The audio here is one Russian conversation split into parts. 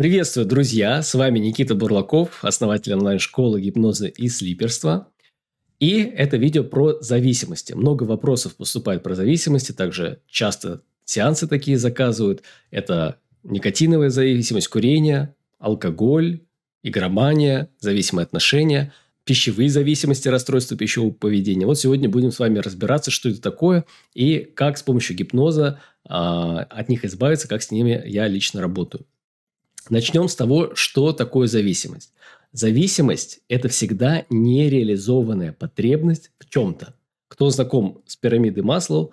Приветствую, друзья! С вами Никита Бурлаков, основатель онлайн-школы гипноза и слиперства. И это видео про зависимости. Много вопросов поступает про зависимости, также часто сеансы такие заказывают. Это никотиновая зависимость, курение, алкоголь, игромания, зависимые отношения, пищевые зависимости, расстройства пищевого поведения. Вот сегодня будем с вами разбираться, что это такое и как с помощью гипноза а, от них избавиться, как с ними я лично работаю. Начнем с того, что такое зависимость. Зависимость – это всегда нереализованная потребность в чем-то. Кто знаком с пирамидой Маслоу,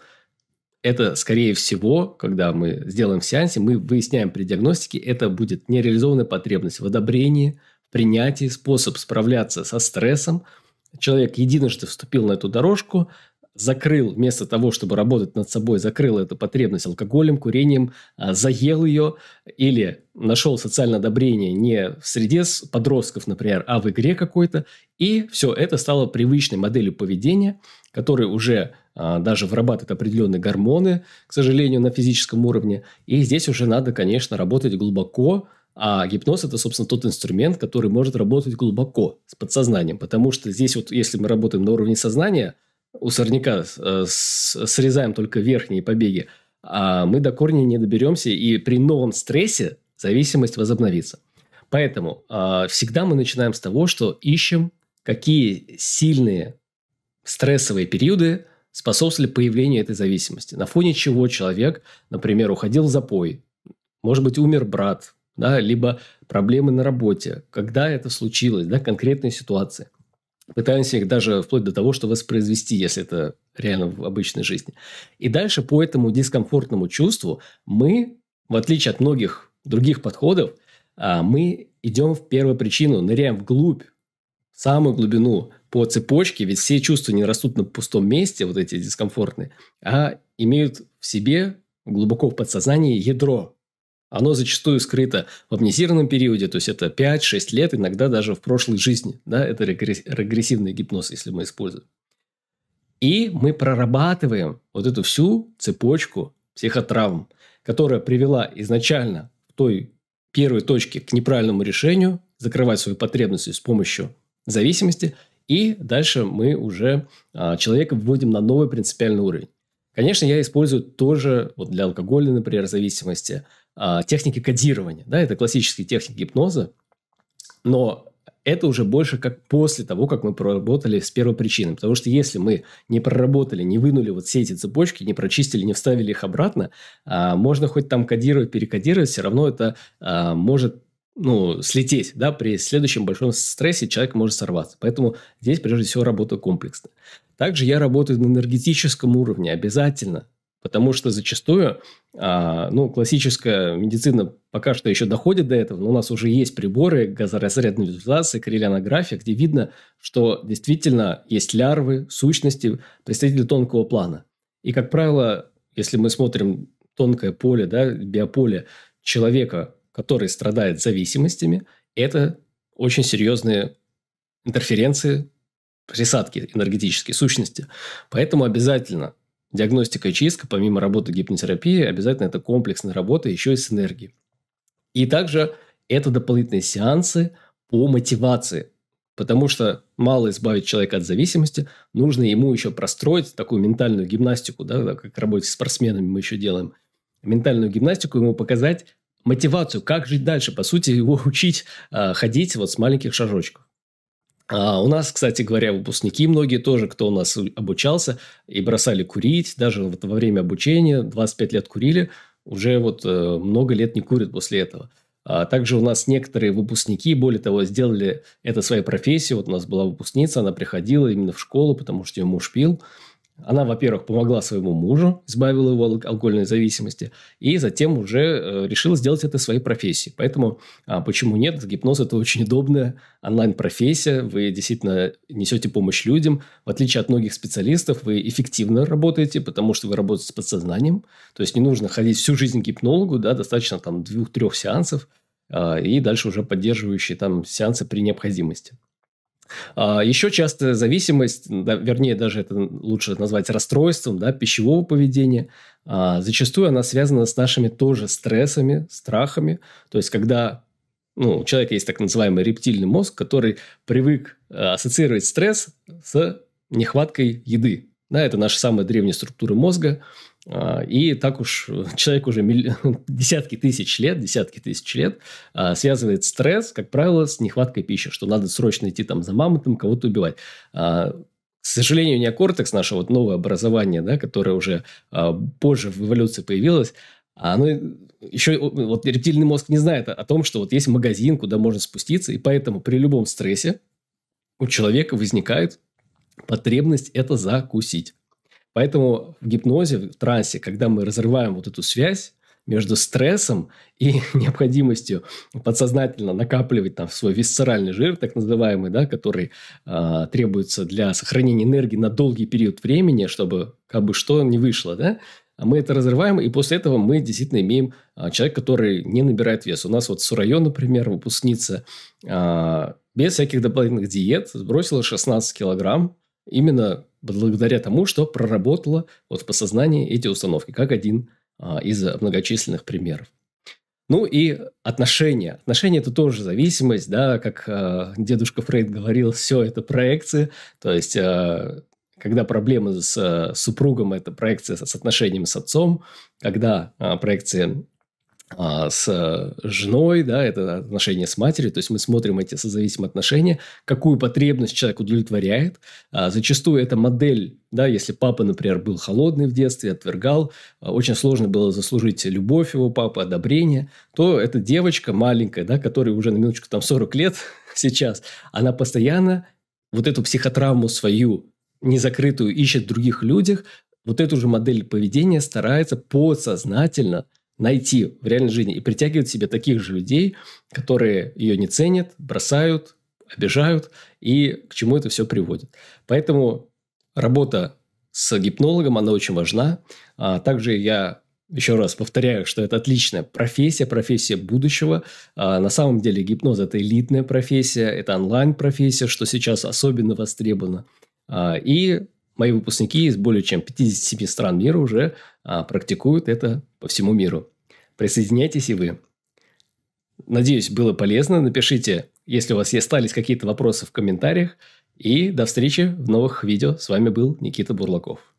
это, скорее всего, когда мы сделаем в сеансе, мы выясняем при диагностике, это будет нереализованная потребность в одобрении, в принятии, способ справляться со стрессом. Человек единожды вступил на эту дорожку – закрыл, вместо того, чтобы работать над собой, закрыл эту потребность алкоголем, курением, а, заел ее или нашел социальное одобрение не в среде подростков, например, а в игре какой-то. И все это стало привычной моделью поведения, которая уже а, даже вырабатывает определенные гормоны, к сожалению, на физическом уровне. И здесь уже надо, конечно, работать глубоко, а гипноз это, собственно, тот инструмент, который может работать глубоко с подсознанием. Потому что здесь вот, если мы работаем на уровне сознания, у сорняка э, срезаем только верхние побеги, а мы до корня не доберемся, и при новом стрессе зависимость возобновится. Поэтому э, всегда мы начинаем с того, что ищем, какие сильные стрессовые периоды способствовали появлению этой зависимости, на фоне чего человек, например, уходил в запой, может быть, умер брат, да, либо проблемы на работе, когда это случилось, да, конкретные ситуации. Пытаемся их даже вплоть до того, что воспроизвести, если это реально в обычной жизни. И дальше по этому дискомфортному чувству мы, в отличие от многих других подходов, а, мы идем в первую причину, ныряем вглубь, в самую глубину по цепочке, ведь все чувства не растут на пустом месте, вот эти дискомфортные, а имеют в себе глубоко в подсознании ядро, оно зачастую скрыто в амнезированном периоде, то есть это 5-6 лет, иногда даже в прошлой жизни. Да, это регрессивный гипноз, если мы используем. И мы прорабатываем вот эту всю цепочку психотравм, которая привела изначально в той первой точке к неправильному решению, закрывать свои потребности с помощью зависимости, и дальше мы уже а, человека вводим на новый принципиальный уровень. Конечно, я использую тоже вот для алкогольной, например, зависимости а, техники кодирования. Да, это классические техники гипноза, но это уже больше как после того, как мы проработали с первой причиной. Потому что если мы не проработали, не вынули вот все эти цепочки, не прочистили, не вставили их обратно, а, можно хоть там кодировать, перекодировать, все равно это а, может ну, слететь, да, при следующем большом стрессе человек может сорваться. Поэтому здесь, прежде всего, работа комплексная. Также я работаю на энергетическом уровне обязательно. Потому что зачастую, а, ну, классическая медицина пока что еще доходит до этого, но у нас уже есть приборы газоразрядной визуализации, коррелянография, где видно, что действительно есть лярвы, сущности, представители тонкого плана. И, как правило, если мы смотрим тонкое поле, да, биополе человека, который страдает зависимостями, это очень серьезные интерференции, присадки энергетические сущности. Поэтому обязательно Диагностика и чистка, помимо работы гипнотерапии, обязательно это комплексная работа еще и с энергией. И также это дополнительные сеансы по мотивации. Потому что мало избавить человека от зависимости, нужно ему еще простроить такую ментальную гимнастику, да, как работе с спортсменами мы еще делаем. Ментальную гимнастику ему показать мотивацию, как жить дальше. По сути, его учить э, ходить вот с маленьких шажочков. А у нас, кстати говоря, выпускники многие тоже, кто у нас обучался и бросали курить, даже вот во время обучения 25 лет курили, уже вот э, много лет не курят после этого. А также у нас некоторые выпускники, более того, сделали это своей профессией. Вот у нас была выпускница, она приходила именно в школу, потому что ее муж пил. Она, во-первых, помогла своему мужу, избавила его от алкогольной зависимости, и затем уже э, решила сделать это своей профессией. Поэтому а, почему нет? Гипноз – это очень удобная онлайн-профессия. Вы действительно несете помощь людям. В отличие от многих специалистов, вы эффективно работаете, потому что вы работаете с подсознанием. То есть, не нужно ходить всю жизнь к гипнологу, да, достаточно там двух-трех сеансов, а, и дальше уже поддерживающие там сеансы при необходимости. А, Еще часто зависимость, да, вернее, даже это лучше назвать расстройством да, пищевого поведения, а, зачастую она связана с нашими тоже стрессами, страхами. То есть, когда ну, у человека есть так называемый рептильный мозг, который привык э, ассоциировать стресс с нехваткой еды. Да, это наша самая древняя структура мозга. А, и так уж э, человек уже милли... десятки тысяч лет, десятки тысяч лет а, связывает стресс, как правило, с нехваткой пищи, что надо срочно идти там за мамонтом, кого-то убивать. А, к сожалению, неокортекс, наше вот новое образование, да, которое уже позже в эволюции появилось, оно еще э, вот рептильный мозг не знает о том, что вот есть магазин, куда можно спуститься, и поэтому при любом стрессе у человека возникает потребность это закусить. Поэтому в гипнозе, в трансе, когда мы разрываем вот эту связь, между стрессом и необходимостью подсознательно накапливать там свой висцеральный жир, так называемый, да, который э, требуется для сохранения энергии на долгий период времени, чтобы как бы что не вышло, да, а мы это разрываем, и после этого мы действительно имеем а, человека, который не набирает вес. У нас вот Сурайо, например, выпускница, а, без всяких дополнительных диет сбросила 16 килограмм, именно благодаря тому, что проработала вот в подсознании эти установки, как один а, из многочисленных примеров. Ну и отношения. Отношения – это тоже зависимость, да, как э, дедушка Фрейд говорил, все это проекции, то есть э, когда проблемы с а, супругом – это проекция с отношениями с отцом, когда э, проекция а, с э, женой, да, это отношения с матерью, то есть мы смотрим эти созависимые отношения, какую потребность человек удовлетворяет. А, зачастую это модель, да, если папа, например, был холодный в детстве, отвергал, а, очень сложно было заслужить любовь его папы, одобрение, то эта девочка маленькая, да, которой уже на минуточку там 40 лет сейчас, она постоянно вот эту психотравму свою незакрытую ищет в других людях, вот эту же модель поведения старается подсознательно найти в реальной жизни и притягивать к себе таких же людей, которые ее не ценят, бросают, обижают и к чему это все приводит. Поэтому работа с гипнологом, она очень важна. А также я еще раз повторяю, что это отличная профессия, профессия будущего. А на самом деле гипноз – это элитная профессия, это онлайн-профессия, что сейчас особенно востребовано. А, и мои выпускники из более чем 57 стран мира уже а, практикуют это по всему миру. Присоединяйтесь и вы. Надеюсь, было полезно. Напишите, если у вас остались какие-то вопросы в комментариях. И до встречи в новых видео. С вами был Никита Бурлаков.